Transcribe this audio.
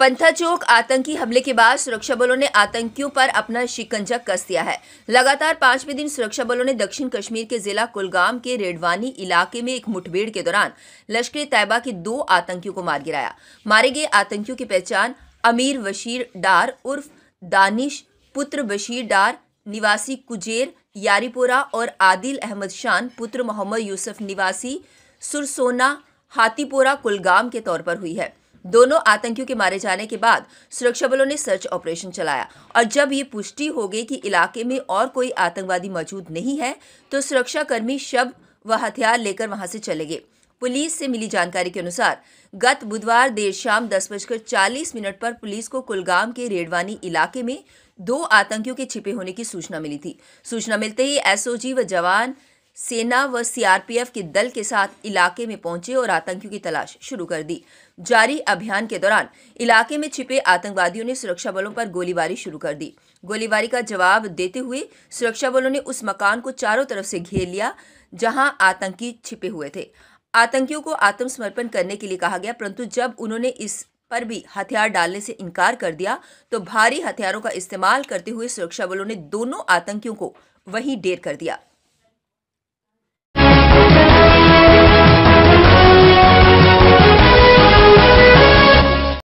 पंथा चौक आतंकी हमले के बाद सुरक्षा बलों ने आतंकियों पर अपना शिकंजा कस दिया है लगातार पांचवें दिन सुरक्षा बलों ने दक्षिण कश्मीर के जिला कुलगाम के रेडवानी इलाके में एक मुठभेड़ के दौरान लश्कर तैयबा के दो आतंकियों को मार गिराया मारे गए आतंकियों की पहचान अमीर बशीर डार उर्फ दानिश पुत्र बशीर डार निवासी कुजेर यारीपोरा और आदिल अहमद शान पुत्र मोहम्मद यूसुफ निवासी सुरसोना हाथीपोरा कुलगाम के तौर पर हुई है दोनों आतंकियों के मारे जाने के बाद सुरक्षा बलों ने सर्च ऑपरेशन चलाया और जब ये पुष्टि हो गई कि इलाके में और कोई आतंकवादी मौजूद नहीं है तो सुरक्षाकर्मी शव व हथियार लेकर वहां से चले गए पुलिस से मिली जानकारी के अनुसार गत बुधवार देर शाम दस बजकर चालीस मिनट पर पुलिस को कुलगाम के रेडवानी इलाके में दो आतंकियों के छिपे होने की सूचना मिली थी सूचना मिलते ही एसओजी व जवान सेना व सीआरपीएफ के दल के साथ इलाके में पहुंचे और आतंकियों की तलाश शुरू कर दी जारी अभियान के दौरान इलाके में छिपे आतंकवादियों ने सुरक्षा बलों पर गोलीबारी शुरू कर दी गोलीबारी का जवाब देते हुए सुरक्षा बलों ने उस मकान को चारों तरफ से घेर लिया जहां आतंकी छिपे हुए थे आतंकियों को आत्मसमर्पण करने के लिए कहा गया परंतु जब उन्होंने इस पर भी हथियार डालने से इनकार कर दिया तो भारी हथियारों का इस्तेमाल करते हुए सुरक्षा बलों ने दोनों आतंकियों को वहीं डेर कर दिया